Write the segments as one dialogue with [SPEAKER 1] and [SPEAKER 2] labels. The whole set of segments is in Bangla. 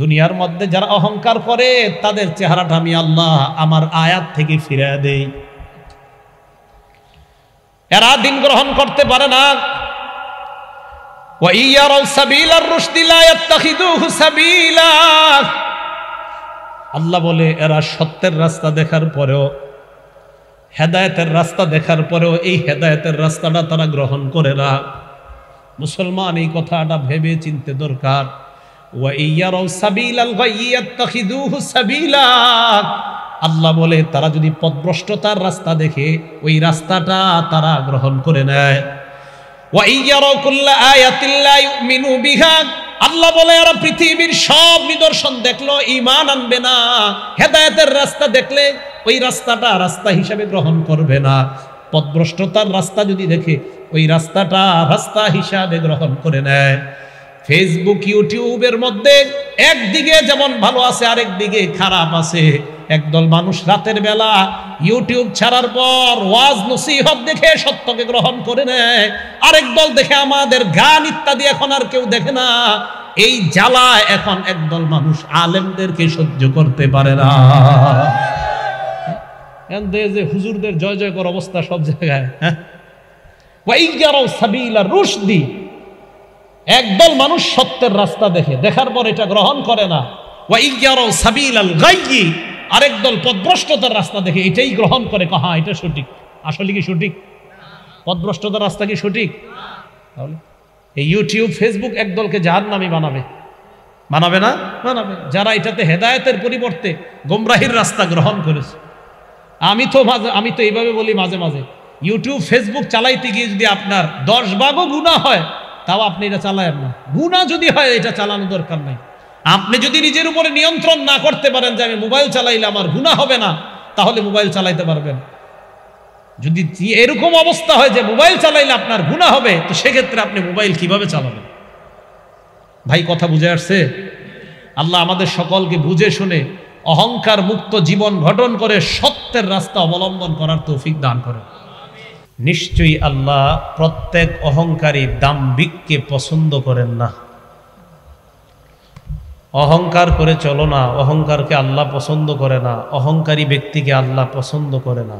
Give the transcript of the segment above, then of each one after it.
[SPEAKER 1] দুনিয়ার মধ্যে যারা অহংকার করে তাদের চেহারাটা আমি আল্লাহ আমার আয়াত থেকে ফিরে দেই এরা দিন গ্রহণ করতে পারে না আল্লাহ বলে এরা সত্যের রাস্তা দেখার পরেও হেদায়তের রাস্তা দেখার পরেও এই হেদায়তের রাস্তাটা তারা গ্রহণ করে না মুসলমান এই কথাটা ভেবে চিনতে দরকার আল্লাহ বলে তারা যদি পথভ্রষ্টতার রাস্তা দেখে ওই রাস্তাটা তারা গ্রহণ করে নেয় আল্লাহ বলে আর পৃথিবীর সব নিদর্শন দেখলো ইমান আনবে না হেদায়তের রাস্তা দেখলে ওই রাস্তাটা রাস্তা হিসাবে গ্রহণ করবে না পথভ্রষ্টতার রাস্তা যদি দেখে ওই রাস্তাটা রাস্তা হিসাবে গ্রহণ করে নেয় ফেসবুক ইউটিউবের মধ্যে একদিকে যেমন ভালো আছে আরেকদিকে খারাপ আছে একদল মানুষ রাতের বেলা ইউটিউব ছাড়ার পর ওয়াজ নসিহত দেখে সত্যকে গ্রহণ করে নেয় আরেক দল দেখে আমাদের গান ইত্যাদি এখন আর কেউ দেখে না এই জ্বালা এখন একদল মানুষ আলেমদেরকে সহ্য করতে পারে না যে হুজুরদের জয় জয় কর অবস্থা সব জায়গায় হ্যাঁ সাবিলা রুশদি একদল মানুষ সত্যের রাস্তা দেখে দেখার পর এটা গ্রহণ করে না আরেক দল পদভ্রষ্টতার রাস্তা দেখে এটাই গ্রহণ করে হ্যাঁ এটা সঠিক আসলে কি সঠিক পদভ্রষ্টতার রাস্তা কি সঠিক তাহলে এই ইউটিউব ফেসবুক একদলকে যার নামই বানাবে বানাবে না বানাবে যারা এটাতে হেদায়তের পরিবর্তে গোমরাহির রাস্তা গ্রহণ করেছে আমি তো মাঝে আমি তো এইভাবে বলি মাঝে মাঝে ইউটিউব ফেসবুক চালাইতে গিয়ে যদি আপনার দশ ভাগও গুণা হয় তাও আপনি এটা চালায়েন না গুণা যদি হয় এটা চালানো দরকার নাই আপনি যদি নিজের উপরে নিয়ন্ত্রণ না করতে পারেন যে আমি মোবাইল চালাইলে আমার গুণা হবে না তাহলে মোবাইল চালাইতে পারবেন যদি এরকম অবস্থা হয় যে মোবাইল চালাইলে আপনার গুণা হবে তো সেক্ষেত্রে আপনি মোবাইল কিভাবে চালাবেন ভাই কথা বুঝে আসছে আল্লাহ আমাদের সকলকে বুঝে শুনে অহংকার মুক্ত জীবন গঠন করে সত্যের রাস্তা অবলম্বন করার তৌফিক দান করেন নিশ্চয়ই আল্লাহ প্রত্যেক অহংকারী দাম্ভিককে পছন্দ করেন না অহংকার করে চলো না অহংকারকে আল্লাহ পছন্দ করে না অহংকারী ব্যক্তিকে আল্লাহ পছন্দ করে না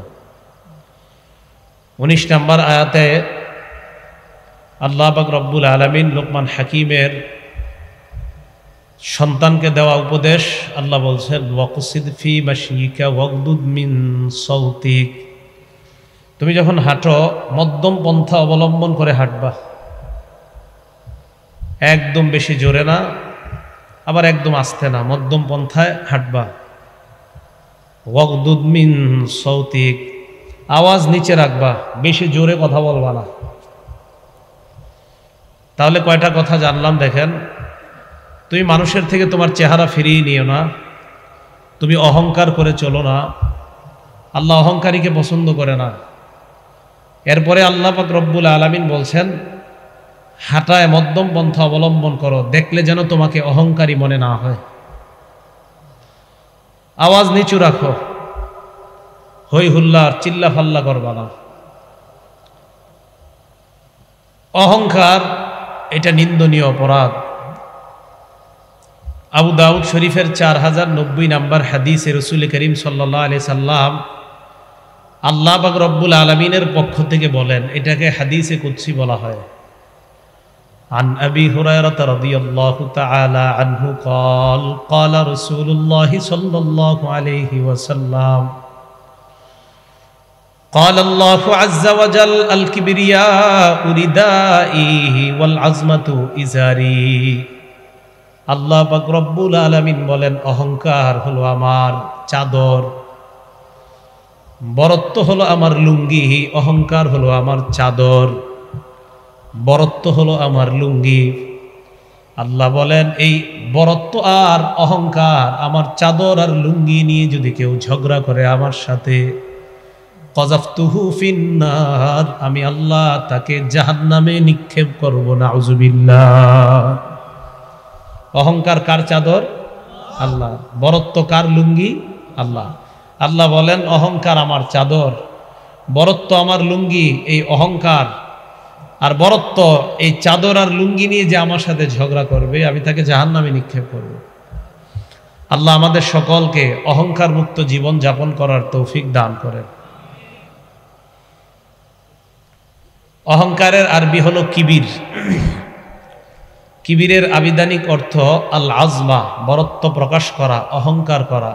[SPEAKER 1] উনিশ নম্বর আয়াতে আল্লাহ বাক রব্বুল আলমিন লোকমান হাকিমের সন্তানকে দেওয়া উপদেশ আল্লাহ বলছেন ওয়াকুসিদ ফি বা শিকা মিন সৌতিক তুমি যখন হাঁটো মধ্যম পন্থা অবলম্বন করে হাঁটবা একদম বেশি জোরে না আবার একদম আসতে না মধ্যম পন্থায় হাঁটবা ওয়াকদুদ্মিন সৌতিক আওয়াজ নিচে রাখবা বেশি জোরে কথা বলবা না তাহলে কয়টা কথা জানলাম দেখেন তুমি মানুষের থেকে তোমার চেহারা ফিরিয়ে নিও না তুমি অহংকার করে চলো না আল্লাহ অহংকারীকে পছন্দ করে না এরপরে আল্লাহ পাক রব্বুল আলমিন বলছেন হাঁটায় মধ্যম পন্থা অবলম্বন করো দেখলে যেন তোমাকে অহংকারী মনে না হয় আওয়াজ নিচু রাখো হই হুল্লার চিল্লা ফাল্লা করবা না অহংকার এটা নিন্দনীয় অপরাধ আবু দাউদ শরীফের চার হাজার নব্বই নাম্বার হাদিসে রসুল করিম সাল্লাহ আলি সাল্লাম আল্লাহ বাক রব্বুল আলমিনের পক্ষ থেকে বলেন এটাকে হাদিসে কুচ্ছি বলা হয় عن أبي هريرة رضي الله تعالى عنه قال قال رسول الله صلى الله عليه وسلم قال الله عز وجل الكبرياء ردائي والعظمة إزاري আল্লাহ পাক রব্বুল আলমিন বলেন অহংকার হলো আমার চাদর বরত্ব হলো আমার লুঙ্গি অহংকার হলো আমার চাদর বরত্ব হলো আমার লুঙ্গি আল্লাহ বলেন এই বরত্ব আর অহংকার আমার চাদর আর লুঙ্গি নিয়ে যদি কেউ ঝগড়া করে আমার সাথে ফিন্নার আমি আল্লাহ তাকে জাহান্নামে নিক্ষেপ করবো না আউজুবিল্লা অহংকার কার চাদর আল্লাহ বরত্ব কার লুঙ্গি আল্লাহ আল্লাহ বলেন অহংকার আমার চাদর বরত্ব আমার লুঙ্গি এই অহংকার আর বরত্ব এই চাদর আর লুঙ্গি নিয়ে যে আমার সাথে ঝগড়া করবে আমি তাকে জাহান নামে নিক্ষেপ করব আল্লাহ আমাদের সকলকে অহংকার মুক্ত জীবন যাপন করার তৌফিক দান করে অহংকারের আরবি হলো কিবির কিবিরের আবিধানিক অর্থ আল আজমা বরত্ব প্রকাশ করা অহংকার করা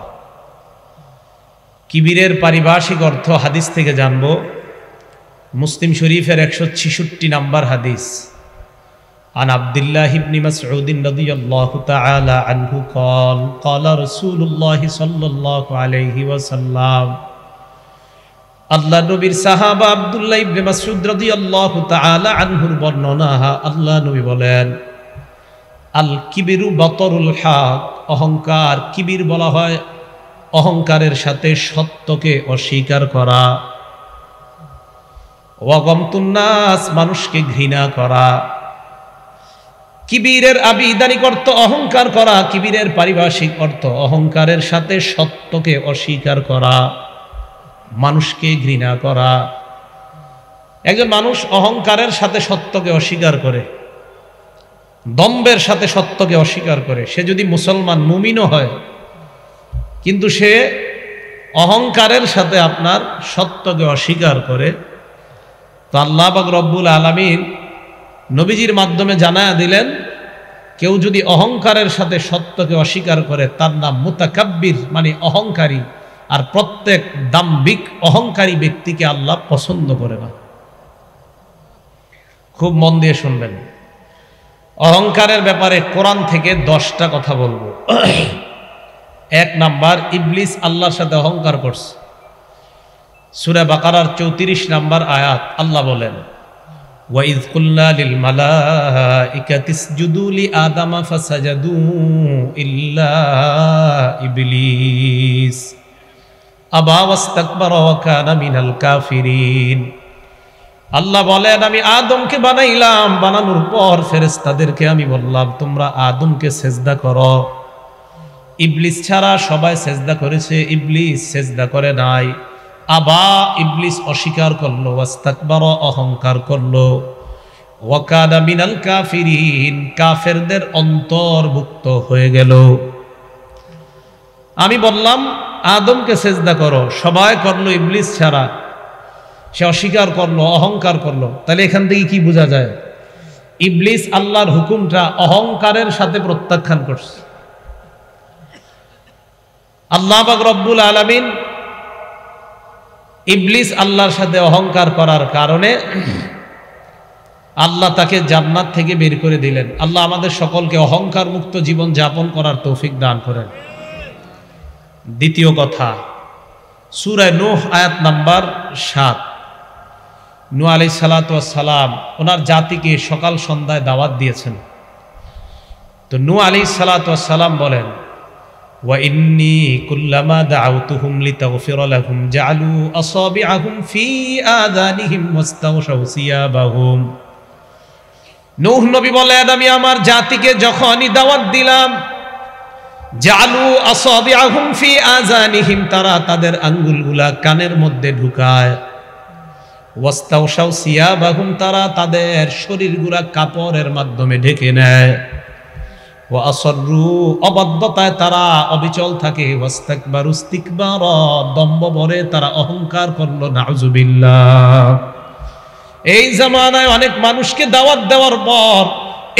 [SPEAKER 1] কিবিরের পারিভাষিক অর্থ হাদিস থেকে জানব মুসলিম শরীফের একশো ছিষট্টি নাম্বার হাদিস عن عبد الله بن مسعود رضي الله تعالى عنه قال قال رسول الله صلى الله عليه وسلم আল্লাহ নবীর সাহাবা আব্দুল্লাহ ইবনে মাসউদ রাদিয়াল্লাহু তাআলা আনহুর বর্ণনা আল্লাহ নবী বলেন আল কিবিরু বতরুল হক অহংকার কিবির বলা হয় অহংকারের সাথে সত্যকে অস্বীকার করা ওয়াগমতুন্নাস মানুষকে ঘৃণা করা কিবিরের আবিদানিক অর্থ অহংকার করা কিবিরের পারিভাষিক অর্থ অহংকারের সাথে সত্যকে অস্বীকার করা মানুষকে ঘৃণা করা একজন মানুষ অহংকারের সাথে সত্যকে অস্বীকার করে দম্বের সাথে সত্যকে অস্বীকার করে সে যদি মুসলমান মুমিনও হয় কিন্তু সে অহংকারের সাথে আপনার সত্যকে অস্বীকার করে তো আল্লাহ বাক রব্বুল আলমিন নবীজির মাধ্যমে জানায়া দিলেন কেউ যদি অহংকারের সাথে সত্যকে অস্বীকার করে তার নাম মুতাকাব্বির মানে অহংকারী আর প্রত্যেক দাম্ভিক অহংকারী ব্যক্তিকে আল্লাহ পছন্দ করে না খুব মন দিয়ে শুনবেন অহংকারের ব্যাপারে কোরআন থেকে দশটা কথা বলবো এক নাম্বার ইবলিস আল্লাহর সাথে অহংকার করছে সুরে বাকারার চৌত্রিশ নাম্বার আয়াত আল্লাহ বলেন লিল মালা ইল্লা ইবলিস আল্লাহ বলেন আমি আদমকে বানাইলাম বানানোর পর তাদেরকে আমি বললাম তোমরা আদমকে সেজদা করো ইবলিস ছাড়া সবাই সেজদা করেছে ইবলিস সেজদা করে নাই আবা ইবলিস অস্বীকার করলো ওয়াস্তাকবার অহংকার করলো ওয়াকাদা মিনাল কাফিরিন কাফেরদের অন্তর্ভুক্ত হয়ে গেল আমি বললাম আদমকে সেজদা করো সবাই করলো ইবলিস ছাড়া সে অস্বীকার করলো অহংকার করলো তাহলে এখান থেকে কি বোঝা যায় ইবলিস আল্লাহর হুকুমটা অহংকারের সাথে প্রত্যাখ্যান করছে আল্লাহবাক রব্বুল আলমিন ইবলিস আল্লাহর সাথে অহংকার করার কারণে আল্লাহ তাকে জান্নাত থেকে বের করে দিলেন আল্লাহ আমাদের সকলকে অহংকার মুক্ত জীবন যাপন করার তৌফিক দান করেন দ্বিতীয় কথা সুরায় নোহ আয়াত নাম্বার সাত নু আলি সালাম ওনার জাতিকে সকাল সন্ধ্যায় দাওয়াত দিয়েছেন তো নু আলি সালাম বলেন وإني كلما دعوتهم لتغفر لهم جعلوا أصابعهم في آذانهم واستغشوا ثيابهم নূহ নবী বলেন আমি আমার জাতিকে যখনই দাওয়াত দিলাম জালু আসাবিআহুম ফি আজানিহিম তারা তাদের আঙ্গুলগুলা কানের মধ্যে ঢুকায় ওয়াস্তাউশাউ সিয়াবাহুম তারা তাদের শরীরগুলা কাপড়ের মাধ্যমে ঢেকে নেয় ও অবাধ্যতায় তারা অবিচল থাকে ওয়াস্তাকবার উস্তিকবার দম্ব বরে তারা অহংকার করলো নাউজুবিল্লা এই জামানায় অনেক মানুষকে দাওয়াত দেওয়ার পর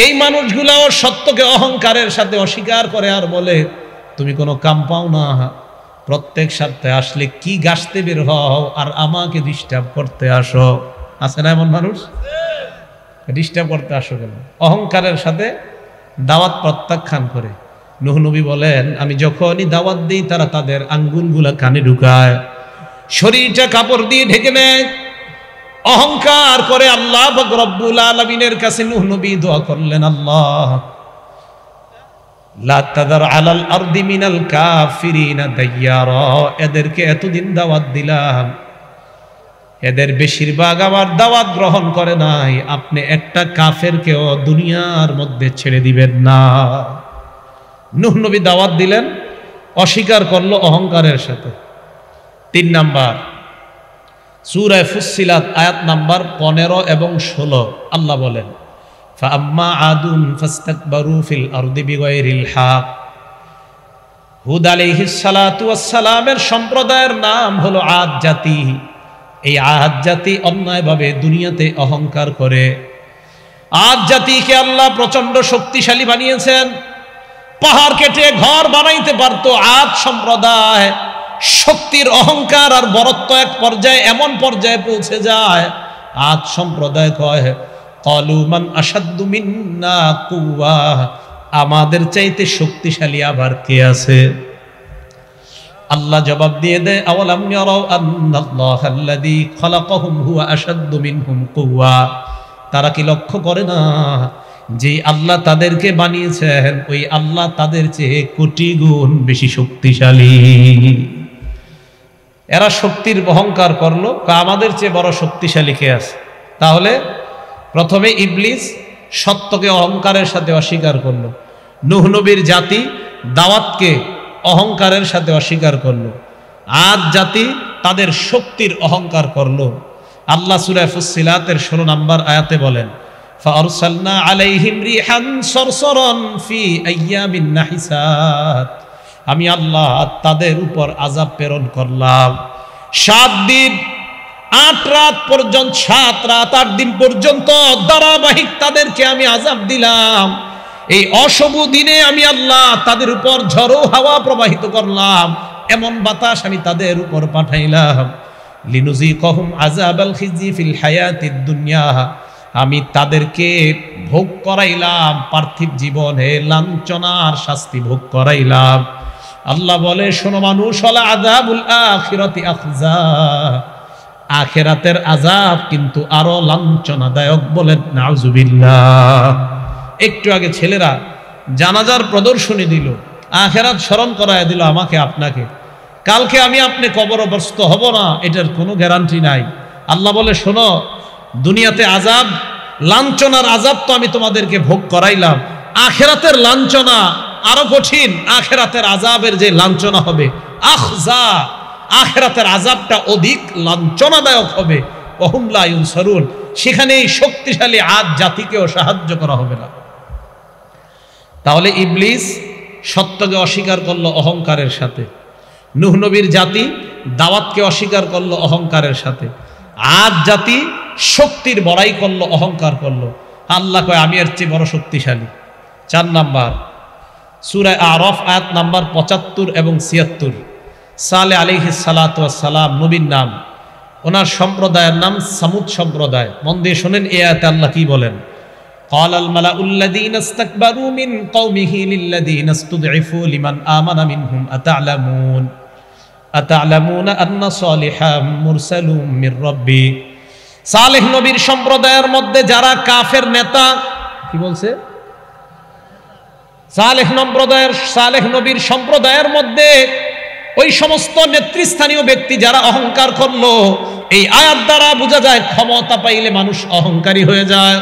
[SPEAKER 1] এই মানুষগুলাও সত্যকে অহংকারের সাথে অস্বীকার করে আর বলে তুমি কোনো কাম পাও না প্রত্যেক সপ্তাহে আসলে কি গাছতে বের হও আর আমাকে ডিস্টার্ব করতে আসো আছে না এমন মানুষ ডিস্টার্ব করতে আসো কেন অহংকারের সাথে দাওয়াত প্রত্যাখ্যান করে নুহ নবী বলেন আমি যখনই দাওয়াত দিই তারা তাদের আঙ্গুলগুলা কানে ঢুকায় শরীরটা কাপড় দিয়ে ঢেকে নেয় অহংকার করে আল্লাহ রব্বুল আলমিনের কাছে নুহ নবী দোয়া করলেন আল্লাহ এদেরকে এতদিন দাওয়াত দিলাম এদের বেশিরভাগ আবার দাওয়াত গ্রহণ করে নাই আপনি একটা কাফের কেও দুনিয়ার মধ্যে ছেড়ে দিবেন না নুহ নবী দাওয়াত দিলেন অস্বীকার করলো অহংকারের সাথে তিন নাম্বার সুরায় ফুসিলাত আয়াত নাম্বার পনেরো এবং ষোলো আল্লাহ বলেন ফাম্মা আদুন ফাস্তাকবারু ফিল আরদি বিগয়রিল হাক হুদ আলাইহিস সালাতু ওয়াস সালামের সম্প্রদায়ের নাম হলো আদ জাতি এই আহাত জাতি অন্যায়ভাবে দুনিয়াতে অহংকার করে আজ জাতিকে আল্লাহ প্রচন্ড শক্তিশালী বানিয়েছেন পাহাড় কেটে ঘর বানাইতে পারত আজ সম্প্রদায় শক্তির অহংকার আর বরত্ব এক পর্যায়ে এমন পর্যায়ে পৌঁছে যায় আজ সম্প্রদায় কয় কলুমান আসাদু মিন্না কুয়া আমাদের চাইতে শক্তিশালী আবার কে আছে আল্লাহ জবাব দিয়ে দেয় আওয়ালাম ইয়ারাও আন্নাল্লাহ আল্লাযী খালাকাহুম হুয়া আশাদ্দু মিনহুম কুওয়া তারা কি লক্ষ্য করে না যে আল্লাহ তাদেরকে বানিয়েছেন ওই আল্লাহ তাদের চেয়ে কোটি গুণ বেশি শক্তিশালী এরা শক্তির অহংকার করলো আমাদের চেয়ে বড় শক্তিশালী কে আছে তাহলে প্রথমে ইবলিস সত্যকে অহংকারের সাথে অস্বীকার করলো নুহনবীর জাতি দাওয়াতকে অহংকারের সাথে অস্বীকার করল আজ জাতি তাদের শক্তির অহংকার করল আল্লাহ সুরাফুসিলাতের ষোলো নম্বর আয়াতে বলেন فأرسلنا عليهم ريحا صرصرا في أيام النحسات আমি আল্লাহ তাদের উপর আজাব প্রেরণ করলাম সাত দিন আট রাত পর্যন্ত সাত রাত আট দিন পর্যন্ত ধারাবাহিক তাদেরকে আমি আজাব দিলাম এই অশুভ দিনে আমি আল্লাহ তাদের উপর ঝড়ো হাওয়া প্রবাহিত করলাম এমন বাতাস আমি তাদের উপর পাঠাইলাম লিনুজি কহম আজাবাল খিজি ফিল হায়াতি দুনিয়া আমি তাদেরকে ভোগ করাইলাম পার্থিব জীবনে লাঞ্ছনার শাস্তি ভোগ করাইলাম আল্লাহ বলে শোনো মানুষ হলা আজাবুল আখিরাতি আখজা আখেরাতের আজাব কিন্তু আরো লাঞ্ছনাদায়ক বলেন নাউজুবিল্লাহ একটু আগে ছেলেরা জানাজার প্রদর্শনী দিল আখেরাত স্মরণ করায় দিল আমাকে আপনাকে কালকে আমি আপনি কবরবস্ত হব না এটার কোনো গ্যারান্টি নাই আল্লাহ বলে শোনো দুনিয়াতে আজাব লাঞ্ছনার আজাব তো আমি তোমাদেরকে ভোগ করাইলাম আখেরাতের লাঞ্ছনা আরো কঠিন আখেরাতের আজাবের যে লাঞ্ছনা হবে যা আখেরাতের আজাবটা অধিক লাঞ্ছনাদায়ক হবে অহুমলা ইউন সরুন সেখানে এই শক্তিশালী আজ জাতিকেও সাহায্য করা হবে না তাহলে ইবলিস সত্যকে অস্বীকার করলো অহংকারের সাথে নুহনবীর জাতি দাওয়াতকে অস্বীকার করলো অহংকারের সাথে আজ জাতি শক্তির বড়াই করলো অহংকার করলো আল্লাহ কয় আমি এর চেয়ে বড় শক্তিশালী চার নাম্বার সুরায় আরফ আয়াত নাম্বার পঁচাত্তর এবং ছিয়াত্তর সালে আলিহি সালাতাম নবীর নাম ওনার সম্প্রদায়ের নাম সামুদ সম্প্রদায় মন দিয়ে শোনেন এ আয়াতে আল্লাহ কি বলেন قال الملأ الذين استكبروا من قومه للذين استضعفوا لمن آمن منهم أتعلمون أتعلمون أن صالحا مرسل من ربي সালেহ নবীর সম্প্রদায়ের মধ্যে যারা কাফের নেতা কি বলছে সালেহ সম্প্রদায়ের সালেহ নবীর সম্প্রদায়ের মধ্যে ওই সমস্ত নেতৃস্থানীয় ব্যক্তি যারা অহংকার করলো এই আয়াত দ্বারা বোঝা যায় ক্ষমতা পাইলে মানুষ অহংকারী হয়ে যায়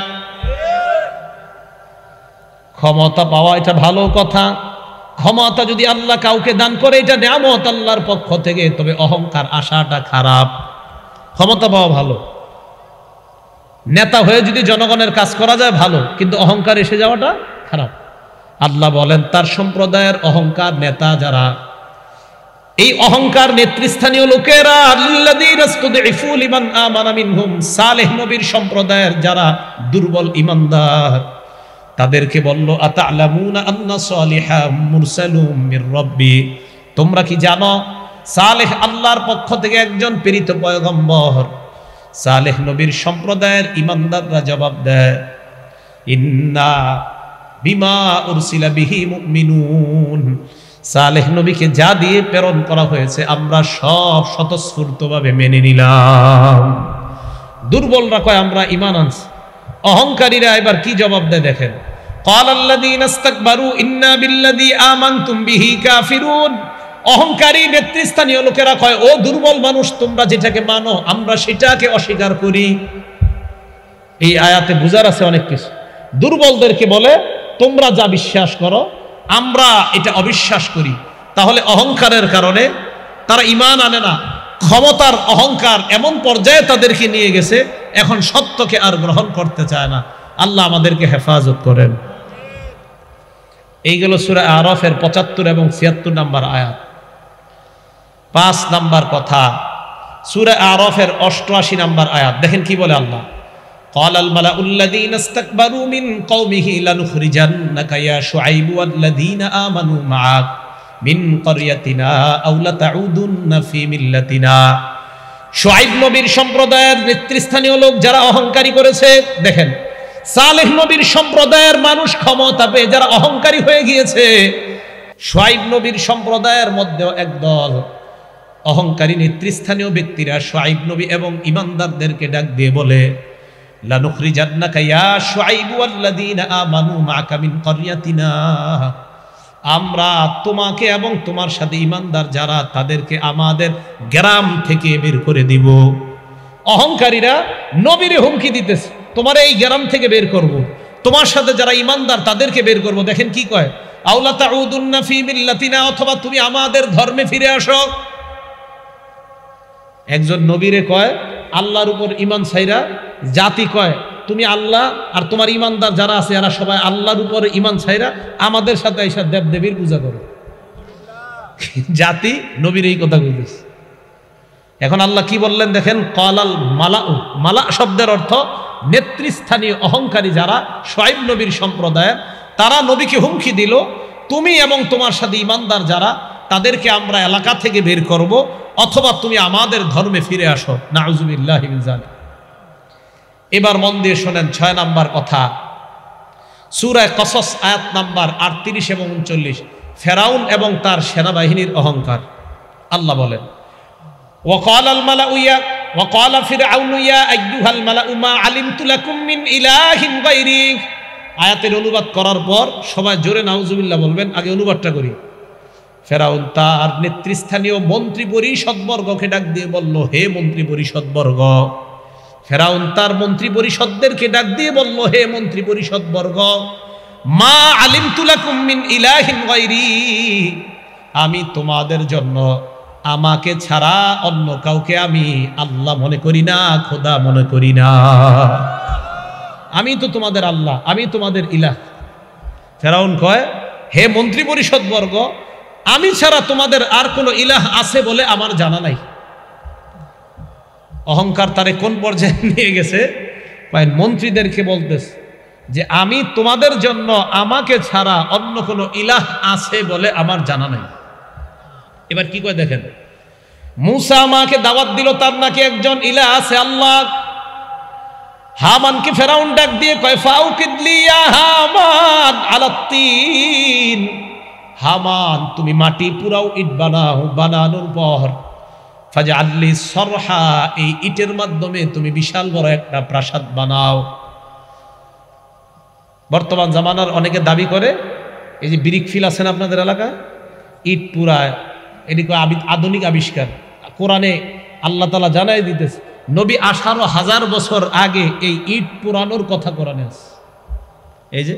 [SPEAKER 1] ক্ষমতা পাওয়া এটা ভালো কথা ক্ষমতা যদি আল্লাহ কাউকে দান করে এটা নামত আল্লাহর পক্ষ থেকে তবে অহংকার আশাটা খারাপ ক্ষমতা পাওয়া ভালো নেতা হয়ে যদি জনগণের কাজ করা যায় ভালো কিন্তু অহংকার এসে যাওয়াটা খারাপ আল্লাহ বলেন তার সম্প্রদায়ের অহংকার নেতা যারা এই অহংকার নেতৃস্থানীয় লোকেরা সম্প্রদায়ের যারা দুর্বল ইমানদার তাদেরকে বলল রব্বি তোমরা কি জানো সালেহ আল্লাহর পক্ষ থেকে একজন প্রেরিত পয়গম্বর সালেহ নবীর সম্প্রদায়ের ইমানদাররা জবাব দেয় ইন্না বিমা সালেহ নবীকে যা দিয়ে প্রেরণ করা হয়েছে আমরা সব স্বতঃস্ফূর্তভাবে মেনে নিলাম দুর্বলরা কয় আমরা ইমান আনছি অহংকারীরা এবার কি জবাব দেয় দেখেন অহংকারী নেতৃস্থানীয় লোকেরা কয় ও দুর্বল মানুষ তোমরা যেটাকে মানো আমরা সেটাকে অস্বীকার করি এই আয়াতে আছে অনেক কিছু দুর্বলদেরকে বলে তোমরা যা বিশ্বাস করো আমরা এটা অবিশ্বাস করি তাহলে অহংকারের কারণে তারা ইমান আনে না ক্ষমতার অহংকার এমন পর্যায়ে তাদেরকে নিয়ে গেছে এখন সত্যকে আর গ্রহণ করতে চায় না আল্লাহ আমাদেরকে হেফাজত করেন এই গেল সুরা আরফের পঁচাত্তর এবং ছিয়াত্তর নাম্বার আয়াত পাঁচ নাম্বার কথা সুরে আরফের অষ্টআশি নাম্বার আয়াত দেখেন কি বলে আল্লাহ নবীর সম্প্রদায়ের নেতৃস্থানীয় লোক যারা অহংকারী করেছে দেখেন সালেহ নবীর সম্প্রদায়ের মানুষ ক্ষমতা পেয়ে যারা অহংকারী হয়ে গিয়েছে সোয়াইব নবীর সম্প্রদায়ের মধ্যেও একদল অহংকারী নেতৃস্থানীয় ব্যক্তিরা সোয়াইব নবী এবং ইমানদারদেরকে ডাক দিয়ে বলে লানুখরি জান্নাকা ইয়া সোয়াইব আল্লাদিন আমানু মাকামিন করিয়াতিনা আমরা তোমাকে এবং তোমার সাথে ইমানদার যারা তাদেরকে আমাদের গ্রাম থেকে বের করে দিব অহংকারীরা নবীরে হুমকি দিতেছে তোমার এই গ্রাম থেকে বের করব। তোমার সাথে যারা ইমানদার তাদেরকে বের করব দেখেন কি কয় আউলাতা উদুন্না মিল্লাতিনা অথবা তুমি আমাদের ধর্মে ফিরে আসো একজন নবীরে কয় আল্লাহর উপর ইমান সাইরা জাতি কয় তুমি আল্লাহ আর তোমার ইমানদার যারা আছে এরা সবাই আল্লাহর উপর ইমান সাইরা আমাদের সাথে এই দেব দেবীর পূজা করো জাতি নবীর এই কথা বলিস এখন আল্লাহ কি বললেন দেখেন কলাল মালা মালা শব্দের অর্থ নেতৃস্থানীয় অহংকারী যারা সোয়াইব নবীর সম্প্রদায় তারা নবীকে হুমকি দিল তুমি এবং তোমার সাথে ইমানদার যারা তাদেরকে আমরা এলাকা থেকে বের করব অথবা তুমি আমাদের ধর্মে ফিরে আসো নাউজুবিল্লাহ এবার মন দিয়ে শোনেন ছয় নাম্বার কথা সুরায় কসস আয়াত নাম্বার আটত্রিশ এবং উনচল্লিশ ফেরাউন এবং তার সেনাবাহিনীর অহংকার আল্লাহ বলেন ওয়াকাল আলমালা উইয়া وقال فرعون يا أيها الملأ ما علمت لكم من إله غيري আয়াতের অনুবাদ করার পর সবাই জোরে নাউজুবিল্লাহ বলবেন আগে অনুবাদটা করি ফেরাউন তার নেতৃস্থানীয় মন্ত্রী পরিষদবর্গকে ডাক দিয়ে বলল হে মন্ত্রী পরিষদবর্গ ফেরাউন তার মন্ত্রী পরিষদদেরকে ডাক দিয়ে বলল হে মন্ত্রী পরিষদবর্গ মা আলিম তুলা কুমিন ইলাহিন আমি তোমাদের জন্য আমাকে ছাড়া অন্য কাউকে আমি আল্লাহ মনে করি না খোদা মনে করি না আমি তো তোমাদের আল্লাহ আমি তোমাদের ইলাহ ফেরাউন কয় হে মন্ত্রী পরিষদ বর্গ আমি ছাড়া তোমাদের আর কোনো ইলাহ আছে বলে আমার জানা নাই অহংকার তারে কোন পর্যায়ে নিয়ে গেছে মন্ত্রীদেরকে বলতেছে যে আমি তোমাদের জন্য আমাকে ছাড়া অন্য কোনো ইলাহ আছে বলে আমার জানা নাই এবার কি করে দেখেন মুসা মাকে দাওয়াত দিল তার নাকি একজন ইলা আছে আল্লাহ হামানকে ফেরাউন ডাক দিয়ে কয় ফাউ কিদলিয়া হামান আলাত্তিন হামান তুমি মাটি পুরাও ইট বানাও বানানোর পর ফাজা আল্লি সরহা এই ইটের মাধ্যমে তুমি বিশাল বড় একটা প্রাসাদ বানাও বর্তমান জামানার অনেকে দাবি করে এই যে ব্রিক ফিল আছেন আপনাদের এলাকায় ইট পুরায় এটি আধুনিক আবিষ্কার কোরআনে আল্লাহ তালা জানাই দিতেছে নবী আসারো হাজার বছর আগে এই ইট পুরানোর কথা কোরআনে আছে এই যে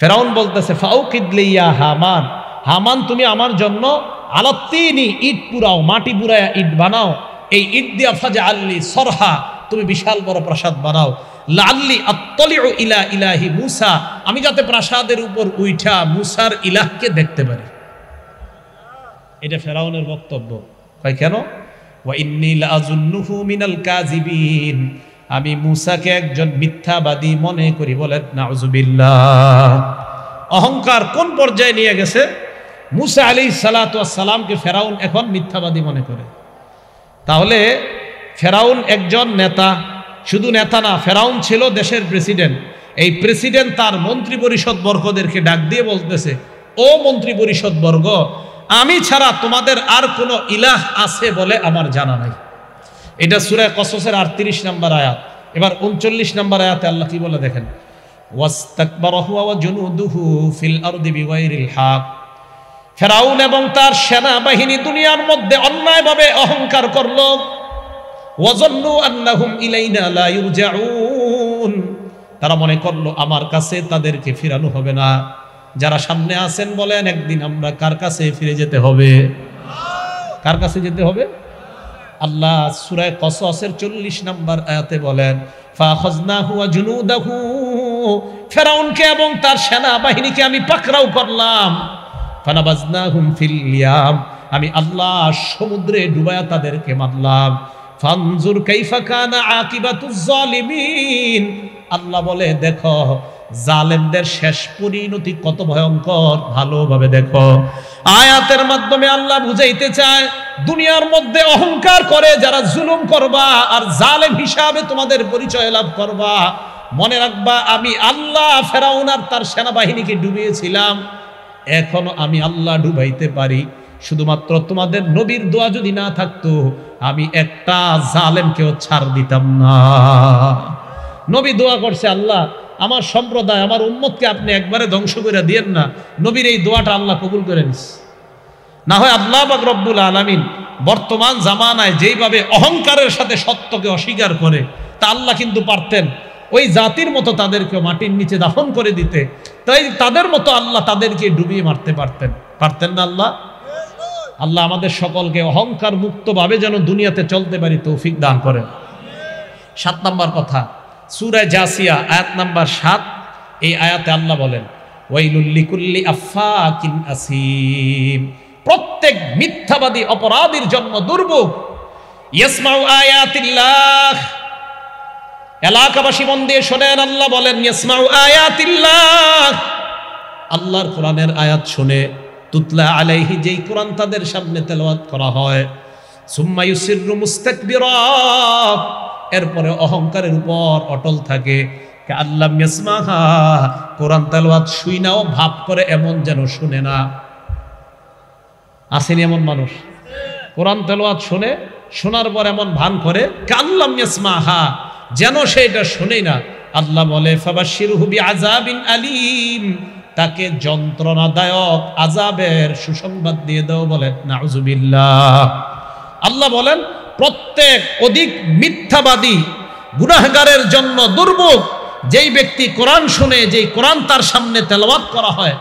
[SPEAKER 1] ফেরাউন বলতেছে ফাউকিদলিয়া হামান হামান তুমি আমার জন্য আলাত্তিনি ইট পুরাও মাটি পুরায়া ইট বানাও এই ইট দিয়া ফাজা আল্লি সরহা তুমি বিশাল বড় প্রাসাদ বানাও লাল্লি ও ইলা ইলাহি মুসা আমি যাতে প্রাসাদের উপর উইঠা মুসার ইলাহকে দেখতে পারি এটা ফেরাউনের বক্তব্য কেন আমি মুসাকে একজন মিথ্যাবাদী মনে করি বলেন নাউজুবিল্লা অহংকার কোন পর্যায়ে নিয়ে গেছে মুসা আলী সালাতামকে ফেরাউন এখন মিথ্যাবাদী মনে করে তাহলে ফেরাউন একজন নেতা শুধু নেতা না ফেরাউন ছিল দেশের প্রেসিডেন্ট এই প্রেসিডেন্ট তার মন্ত্রী পরিষদ বর্গদেরকে ডাক দিয়ে বলতেছে ও মন্ত্রী পরিষদ বর্গ আমি ছাড়া তোমাদের আর কোনো ইলাহ আছে বলে আমার জানা নাই এটা সুরায় কসসের আটত্রিশ নম্বর আয়াত এবার উনচল্লিশ নম্বর আয়াতে আল্লাহ কি বলে দেখেন ফেরাউন এবং তার মধ্যে অন্যায়ভাবে অহংকার করল তারা মনে করলো আমার কাছে তাদেরকে ফিরানো হবে না যারা সামনে আছেন বলেন একদিন আমরা কার কাছে ফিরে যেতে হবে কার কাছে যেতে হবে আল্লাহ সুরায় কসসের চল্লিশ নাম্বার আয়াতে বলেন ফেরাউনকে এবং তার সেনাবাহিনীকে আমি পাকড়াও করলাম ফানাবাজনাহুম ফিলিয়াম আমি আল্লাহ সমুদ্রে ডুবায়া তাদেরকে মারলাম ফানজুর কাইফা কানা আকিবাতুজ জালিমিন আল্লাহ বলে দেখো জালেমদের শেষ পরিণতি কত ভয়ঙ্কর ভালোভাবে দেখো আয়াতের মাধ্যমে আল্লাহ বুঝাইতে চায় দুনিয়ার মধ্যে অহংকার করে যারা জুলুম করবা আর জালেম হিসাবে তোমাদের পরিচয় লাভ করবা মনে রাখবা আমি আল্লাহ ফেরাউন আর তার সেনাবাহিনীকে ডুবিয়েছিলাম এখনো আমি আল্লাহ ডুবাইতে পারি শুধুমাত্র তোমাদের নবীর দোয়া যদি না থাকতো আমি একটা জালেমকেও ছাড় দিতাম না নবী দোয়া করছে আল্লাহ আমার সম্প্রদায় আমার উন্মতকে আপনি একবারে ধ্বংস করে দিয়েন না নবীর এই দোয়াটা আল্লাহ কবুল করে নিস না হয় আল্লাহ বাক রব্বুল আলমিন বর্তমান জামানায় যেইভাবে অহংকারের সাথে সত্যকে অস্বীকার করে তা আল্লাহ কিন্তু পারতেন ওই জাতির মতো তাদেরকে মাটির নিচে দাফন করে দিতে তাই তাদের মতো আল্লাহ তাদেরকে ডুবিয়ে মারতে পারতেন পারতেন না আল্লাহ আল্লাহ আমাদের সকলকে অহংকার মুক্তভাবে যেন দুনিয়াতে চলতে পারি তৌফিক দান করেন সাত নম্বর কথা সুরা জাসিয়া আয়াত নাম্বার সাত এই আয়াতে আল্লাহ বলেন ওয়াইলুল্লিকুল্লি আফাকিন আসিম প্রত্যেক মিথ্যাবাদী অপরাধীর জন্ম দুর্ভোগ ইয়াসমাউ আয়াতিল্লাহ এলাকাবাসী মন দিয়ে শোনেন আল্লাহ বলেন ইয়াসমাউ আয়াতিল্লাহ আল্লাহর কোরআনের আয়াত শুনে তুতলা আলাইহি যেই কোরআন তাদের সামনে তেলাওয়াত করা হয় সুম্মা ইউসিররু মুস্তাকবিরা এরপরে অহংকারের উপর অটল থাকে আল্লাহ মেসমাহা কোরআন তালওয়াত শুই নাও ভাব করে এমন যেন শুনে না আসেনি এমন মানুষ কোরআন তেলোয়াত শুনে শোনার পর এমন ভান করে কাল্লাম মেসমাহা যেন সে এটা না আল্লাহ বলে ফাবাশির হুবি আজাবিন আলিম তাকে যন্ত্রণাদায়ক আজাবের সুসংবাদ দিয়ে দাও বলে নাউজুবিল্লাহ আল্লাহ বলেন প্রত্যেক অধিক মিথ্যাবাদী গুনাহগারের জন্য দুর্ভোগ যেই ব্যক্তি কোরআন শুনে যেই কোরআন তার সামনে তেলাওয়াত করা হয়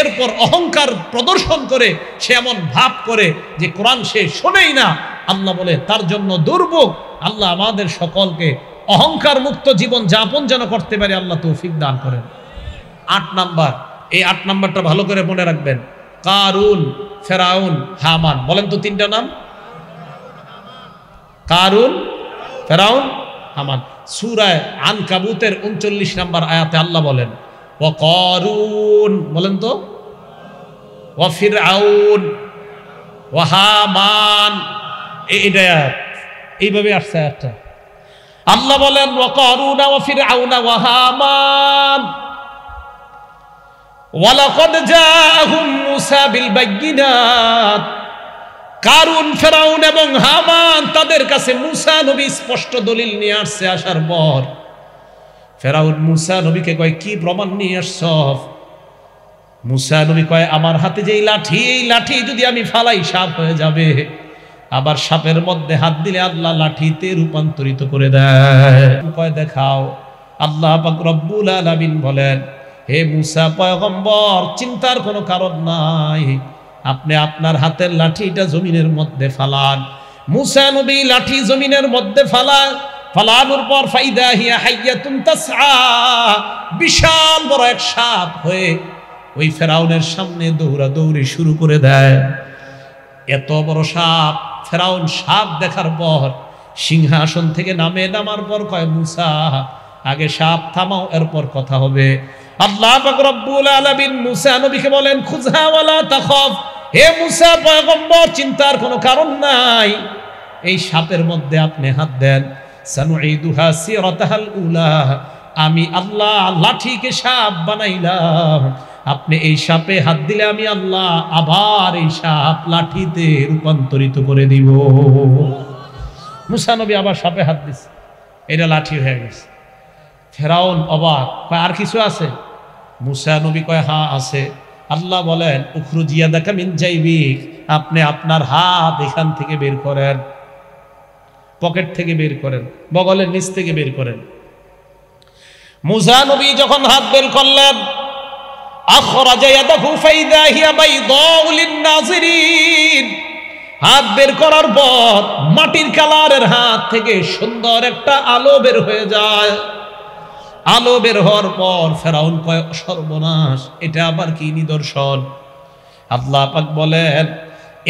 [SPEAKER 1] এরপর অহংকার প্রদর্শন করে সে এমন ভাব করে যে কোরআন সে শোনেই না আল্লাহ বলে তার জন্য দুর্ভোগ আল্লাহ আমাদের সকলকে অহংকার মুক্ত জীবন যাপন যেন করতে পারে আল্লাহ তৌফিক দান করেন আট নাম্বার এই আট নাম্বারটা ভালো করে মনে রাখবেন কারুন ফেরাউন হামান বলেন তো তিনটা নাম কারুন ফেরাউন হামান সুরায় আন কাবুতের উনচল্লিশ নাম্বার আয়াতে আল্লাহ বলেন ও করুন বলেন তো ও ফির আউন ও হামান এইটা এইভাবে আসছে একটা আল্লাহ বলেন ও করুনা ও ফির আউনা ও হামান ولقد মুসা বিল بالبينات কারুন ফেরাউন এবং হামান তাদের কাছে মুসা নবী স্পষ্ট দলিল নিয়ে আসছে আসার পর ফেরাউন মুসা নবীকে কয় কি প্রমাণ নিয়ে আসছ মুসা নবী কয় আমার হাতে যে লাঠি এই লাঠি যদি আমি ফালাই সাপ হয়ে যাবে আবার সাপের মধ্যে হাত দিলে আল্লাহ লাঠিতে রূপান্তরিত করে দেয় উপায় দেখাও আল্লাহ রব্বুল আলামিন বলেন হে মুসা পয়গম্বর চিন্তার কোনো কারণ নাই আপনি আপনার হাতের লাঠিটা জমিনের মধ্যে ফালান মুসা নবী লাঠি জমিনের মধ্যে ফালান ফালানোর পর ফাইদা হিয়া হাইয়াতুন তাসআ বিশাল বড় এক সাপ হয়ে ওই ফেরাউনের সামনে দৌড়া দৌড়ি শুরু করে দেয় এত বড় সাপ ফেরাউন সাপ দেখার পর সিংহাসন থেকে নামে নামার পর কয় মুসা আগে সাপ থামাও এরপর কথা হবে আল্লাহ পাক রব্বুল আলামিন মুসা নবীকে বলেন খুজহা ওয়ালা তাখাফ হে মুসা পয়গম্বর চিন্তার কোনো কারণ নাই এই সাপের মধ্যে আপনি হাত দেন সানুইদুহা সিরাতাহাল উলা আমি আল্লাহ লাঠিকে সাপ বানাইলাম আপনি এই সাপে হাত দিলে আমি আল্লাহ আবার এই সাপ লাঠিতে রূপান্তরিত করে দিব মুসানবী আবার সাপে হাত দিছে এটা লাঠি হয়ে গেছে ফেরাউন অবাক আর কিছু আছে মুসা নবী কয় হা হ্যাঁ, আছে আল্লাহ বলেন জিয়া দেখা মিন যাইবিক আপনি আপনার হাত এখান থেকে বের করেন পকেট থেকে বের করেন বগলের নিচ থেকে বের করেন মুসা নবী যখন হাত বের করলেন হাত বের করার পর মাটির কালারের হাত থেকে সুন্দর একটা আলো বের হয়ে যায় আলো বের হওয়ার পর ফেরাউন কয় সর্বনাশ এটা আবার কি নিদর্শন আল্লাহ পাক বলেন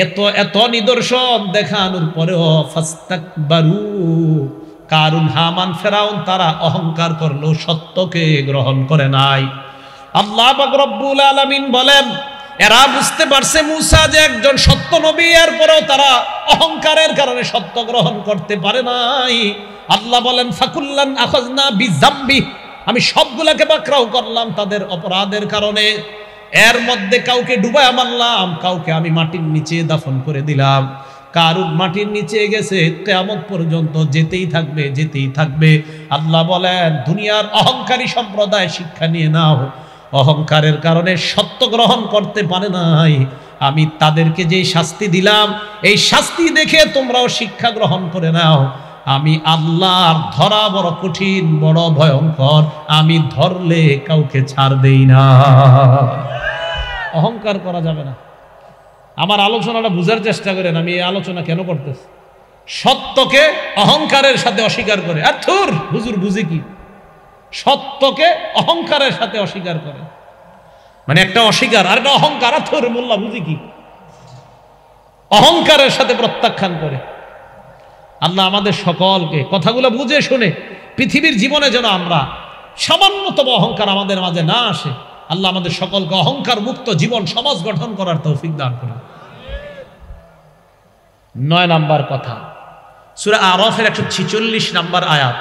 [SPEAKER 1] এত এত নিদর্শন দেখানোর পরেও বারু কারুন হামান ফেরাউন তারা অহংকার করলো সত্যকে গ্রহণ করে নাই আল্লাহ পাক রব্বুল আলামিন বলেন এরা বুঝতে পারছে মুসা যে একজন সত্য নবী এর পরেও তারা অহংকারের কারণে সত্য গ্রহণ করতে পারে নাই আল্লাহ বলেন ফাকুল্লান আখজনা বিজাম্বি আমি সবগুলাকে বাকরাও করলাম তাদের অপরাধের কারণে এর মধ্যে কাউকে ডুবায় মারলাম কাউকে আমি মাটির নিচে দাফন করে দিলাম কারুর মাটির নিচে গেছে কেমন পর্যন্ত যেতেই থাকবে যেতেই থাকবে আল্লাহ বলেন দুনিয়ার অহংকারী সম্প্রদায় শিক্ষা নিয়ে নাও অহংকারের কারণে সত্য গ্রহণ করতে পারে নাই আমি তাদেরকে যে শাস্তি দিলাম এই শাস্তি দেখে তোমরাও শিক্ষা গ্রহণ করে নাও আমি আল্লাহর ধরা বড় কঠিন বড় ভয়ঙ্কর আমি ধরলে কাউকে ছাড় দেই না অহংকার করা যাবে না আমার আলোচনাটা বুঝার চেষ্টা করেন আমি এই আলোচনা কেন করতেছি সত্যকে অহংকারের সাথে অস্বীকার করে আর থুর হুজুর বুঝি কি সত্যকে অহংকারের সাথে অস্বীকার করে মানে একটা অস্বীকার আর একটা অহংকার আর থুর মোল্লা বুঝি কি অহংকারের সাথে প্রত্যাখ্যান করে আল্লাহ আমাদের সকলকে কথাগুলো বুঝে শুনে পৃথিবীর জীবনে যেন আমরা সামান্যতম অহংকার আমাদের মাঝে না আসে আল্লাহ আমাদের সকলকে অহংকার মুক্ত জীবন সমাজ গঠন করার তৌফিক দান করে নয় নাম্বার কথা সুরা আরফের একশো ছিচল্লিশ নাম্বার আয়াত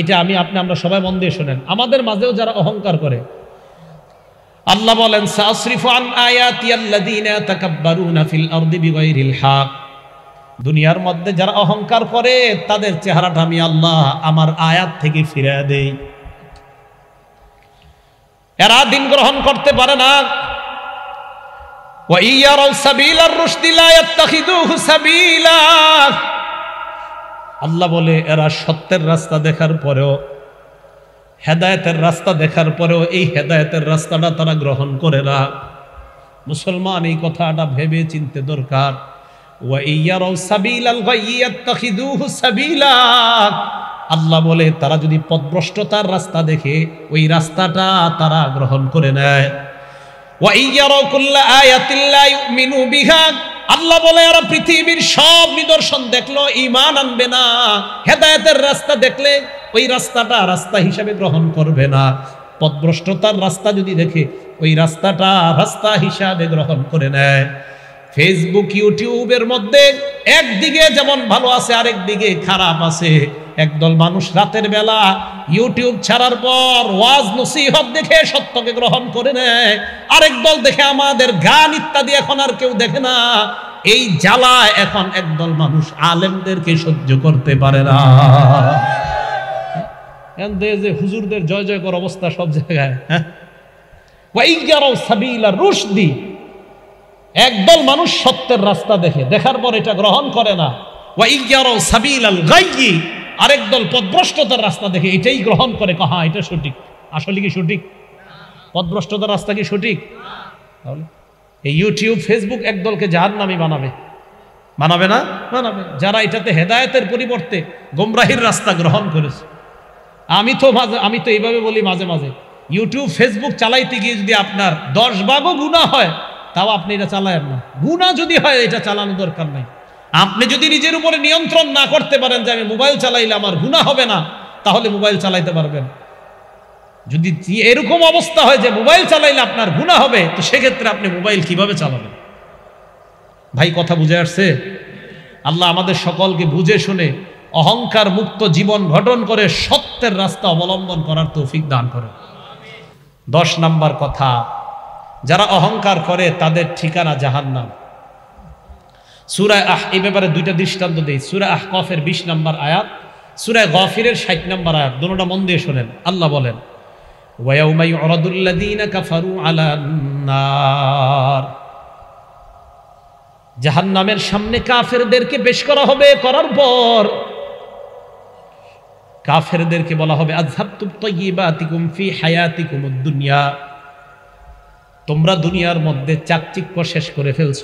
[SPEAKER 1] এটা আমি আপনি আমরা সবাই মন দিয়ে শোনেন আমাদের মাঝেও যারা অহংকার করে আল্লাহ বলেন সাসরিফ আন আয়াতি তাকাব্বারুনা ফিল আরদি বিগাইরিল হক দুনিয়ার মধ্যে যারা অহংকার করে তাদের চেহারাটা আমি আল্লাহ আমার আয়াত থেকে ফিরে দেই এরা দিন গ্রহণ করতে পারে না আল্লাহ বলে এরা সত্যের রাস্তা দেখার পরেও হেদায়তের রাস্তা দেখার পরেও এই হেদায়তের রাস্তাটা তারা গ্রহণ করে না মুসলমান এই কথাটা ভেবে চিনতে দরকার আল্লাহ বলে তারা যদি পথভ্রষ্টতার রাস্তা দেখে ওই রাস্তাটা তারা গ্রহণ করে নেয় আল্লাহ বলে আর পৃথিবীর সব নিদর্শন দেখলো ইমান আনবে না হেদায়তের রাস্তা দেখলে ওই রাস্তাটা রাস্তা হিসাবে গ্রহণ করবে না পথভ্রষ্টতার রাস্তা যদি দেখে ওই রাস্তাটা রাস্তা হিসাবে গ্রহণ করে নেয় ফেসবুক ইউটিউবের মধ্যে একদিকে যেমন ভালো আছে আরেকদিকে খারাপ আছে একদল মানুষ রাতের বেলা ইউটিউব ছাড়ার পর ওয়াজ নসিহত দেখে সত্যকে গ্রহণ করে নেয় আরেক দল দেখে আমাদের গান ইত্যাদি এখন আর কেউ দেখে না এই জ্বালা এখন একদল মানুষ আলেমদেরকে সহ্য করতে পারে না যে হুজুরদের জয় জয় কর অবস্থা সব জায়গায় হ্যাঁ সাবিলা রুশদি একদল মানুষ সত্যের রাস্তা দেখে দেখার পর এটা গ্রহণ করে না আরেক দল পদভ্রষ্টতার রাস্তা দেখে এটাই গ্রহণ করে কহা এটা সঠিক আসলে কি সঠিক পদভ্রষ্টতার রাস্তা কি সঠিক এই ইউটিউব ফেসবুক একদলকে যার নামই বানাবে মানাবে না মানাবে যারা এটাতে হেদায়তের পরিবর্তে গোমরাহির রাস্তা গ্রহণ করেছে আমি তো মাঝে আমি তো এইভাবে বলি মাঝে মাঝে ইউটিউব ফেসবুক চালাইতে গিয়ে যদি আপনার দশ ভাগও গুণা হয় তাও আপনি এটা চালায়েন না গুণা যদি হয় এটা চালানো দরকার নাই আপনি যদি নিজের উপরে নিয়ন্ত্রণ না করতে পারেন যে আমি মোবাইল চালাইলে আমার গুণা হবে না তাহলে মোবাইল চালাইতে পারবেন যদি এরকম অবস্থা হয় যে মোবাইল চালাইলে আপনার গুণা হবে তো সেক্ষেত্রে আপনি মোবাইল কিভাবে চালাবেন ভাই কথা বুঝে আসছে আল্লাহ আমাদের সকলকে বুঝে শুনে অহংকার মুক্ত জীবন গঠন করে সত্যের রাস্তা অবলম্বন করার তৌফিক দান করে দশ নাম্বার কথা যারা অহংকার করে তাদের ঠিকানা জাহান্নাম সুরায় আহ এই ব্যাপারে দুইটা দৃষ্টান্ত দিই সুরায় আহ কফের বিশ নম্বর আয়াত সুরায় গফিরের ষাট নম্বর আয়াত দুটা মন দিয়ে শোনেন আল্লাহ বলেন ওয়াউমাই অরদুল্লাদিন সামনে কাফেরদেরকে পেশ করা হবে করার পর কাফেরদেরকে বলা হবে আজহাব তুম তৈবাতিকুম হায়াতিকুম দুনিয়া তোমরা দুনিয়ার মধ্যে চাকচিক্য শেষ করে ফেলছ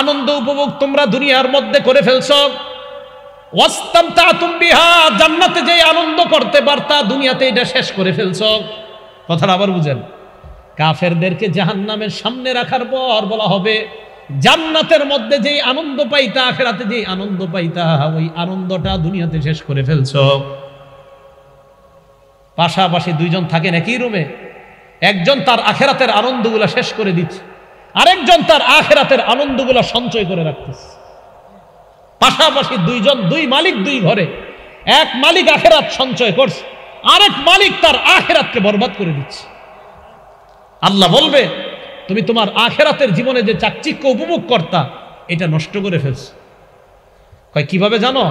[SPEAKER 1] আনন্দ উপভোগ তোমরা দুনিয়ার মধ্যে করে ফেলছ জান্নাতে যে আনন্দ করতে পারতা দুনিয়াতে এটা শেষ করে ফেলছ কথাটা আবার বুঝেন কাফেরদেরকে জাহান্নামের সামনে রাখার পর বলা হবে জান্নাতের মধ্যে যেই আনন্দ পাইতা আখেরাতে যেই আনন্দ পাইতা ওই আনন্দটা দুনিয়াতে শেষ করে ফেলছ পাশাপাশি দুইজন থাকে নাকি রুমে একজন তার আখেরাতের আনন্দগুলা শেষ করে দিচ্ছে আরেকজন তার আখেরাতের আনন্দগুলা সঞ্চয় করে রাখতেছে পাশাপাশি দুইজন দুই মালিক দুই ঘরে এক মালিক আখেরাত সঞ্চয় করছে আরেক মালিক তার আখেরাতকে বরবাদ করে দিচ্ছে আল্লাহ বলবে তুমি তোমার আখেরাতের জীবনে যে চাকচিক্য উপভোগ কর্তা এটা নষ্ট করে ফেলছ কয় কিভাবে জানো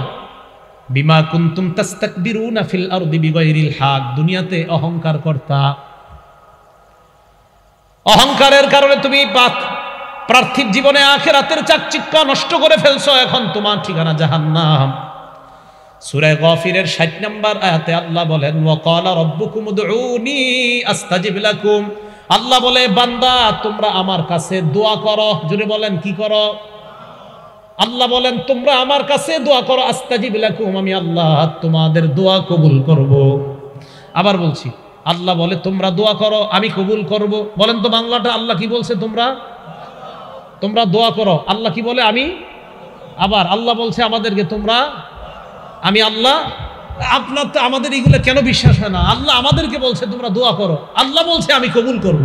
[SPEAKER 1] বিমা কুন্তুম তাস্তাকবিরুনা ফিল আরদি বিগাইরিল হাক দুনিয়াতে অহংকার কর্তা অহংকারের কারণে তুমি প্রার্থীর জীবনে আখেরাতের চাকচিক্য নষ্ট করে ফেলছো এখন তোমার ঠিকানা জাহান্নাম সুরে গফিরের 60 নম্বর আয়াতে আল্লাহ বলেন ওয়াকালা রব্বুকুম উদউনি আস্তাজিব লাকুম আল্লাহ বলে বান্দা তোমরা আমার কাছে দোয়া করো জুড়ে বলেন কি করো আল্লাহ বলেন তোমরা আমার কাছে দোয়া করো আস্তাজিব লাকুম আমি আল্লাহ তোমাদের দোয়া কবুল করব আবার বলছি আল্লাহ বলে তোমরা দোয়া করো আমি কবুল করব বলেন তো বাংলাটা আল্লাহ কি বলছে তোমরা তোমরা দোয়া করো আল্লাহ কি বলে আমি আবার আল্লাহ বলছে আমাদেরকে তোমরা আমি আল্লাহ আপনার তো আমাদের এইগুলো কেন বিশ্বাস হয় না আল্লাহ আমাদেরকে বলছে তোমরা দোয়া করো আল্লাহ বলছে আমি কবুল করব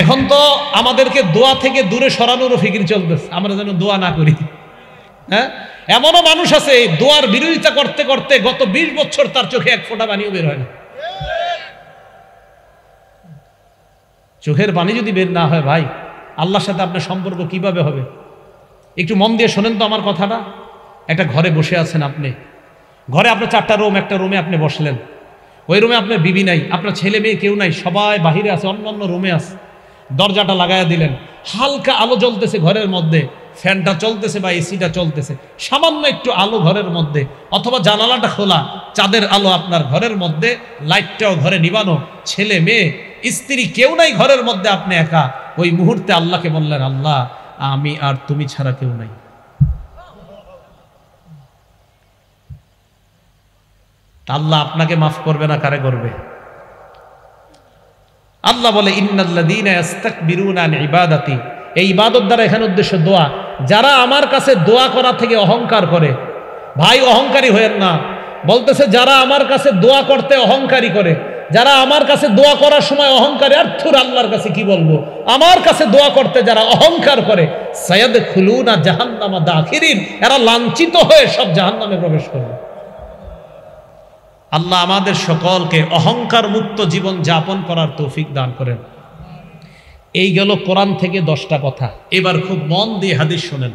[SPEAKER 1] এখন তো আমাদেরকে দোয়া থেকে দূরে সরানোরও ফিকির চলতেছে আমরা যেন দোয়া না করি হ্যাঁ এমনও মানুষ আছে দোয়ার বিরোধিতা করতে করতে গত ২০ বছর তার চোখে এক ফোঁটা পানিও বের হয় না চোখের পানি যদি বের না হয় ভাই আল্লাহর সাথে আপনার সম্পর্ক কিভাবে হবে একটু মন দিয়ে শোনেন তো আমার কথাটা একটা ঘরে বসে আছেন আপনি ঘরে আপনার চারটা রুম একটা রুমে আপনি বসলেন ওই রুমে আপনার বিবি নাই আপনার ছেলে মেয়ে কেউ নাই সবাই বাহিরে আছে অন্য অন্য রুমে আছে দরজাটা লাগাইয়া দিলেন হালকা আলো জ্বলতেছে ঘরের মধ্যে ফ্যানটা চলতেছে বা এসিটা চলতেছে সামান্য একটু আলো ঘরের মধ্যে অথবা জানালাটা খোলা চাঁদের আলো আপনার ঘরের মধ্যে লাইটটাও ঘরে নিবানো ছেলে মেয়ে স্ত্রী কেউ নাই ঘরের মধ্যে আপনি একা ওই মুহূর্তে আল্লাহকে বললেন আল্লাহ আমি আর তুমি ছাড়া কেউ নাই আল্লাহ আপনাকে মাফ করবে না কারে করবে আল্লাহ বলে দিন ইবাদাতি এই ইবাদত দ্বারা এখানে উদ্দেশ্য দোয়া যারা আমার কাছে দোয়া করা থেকে অহংকার করে ভাই অহংকারী হয়েন না বলতেছে যারা আমার কাছে দোয়া করতে অহংকারী করে যারা আমার কাছে দোয়া করার সময় অহংকারী আর থুর আল্লাহর কাছে কি বলবো আমার কাছে দোয়া করতে যারা অহংকার করে সৈয়দ খুলুনা জাহান্নামা দাখিরিন এরা লাঞ্ছিত হয়ে সব জাহান্নামে প্রবেশ করবে আল্লাহ আমাদের সকলকে অহংকার মুক্ত জীবন যাপন করার তৌফিক দান করেন এই গেল কোরআন থেকে দশটা কথা এবার খুব মন দিয়ে হাদিস শোনেন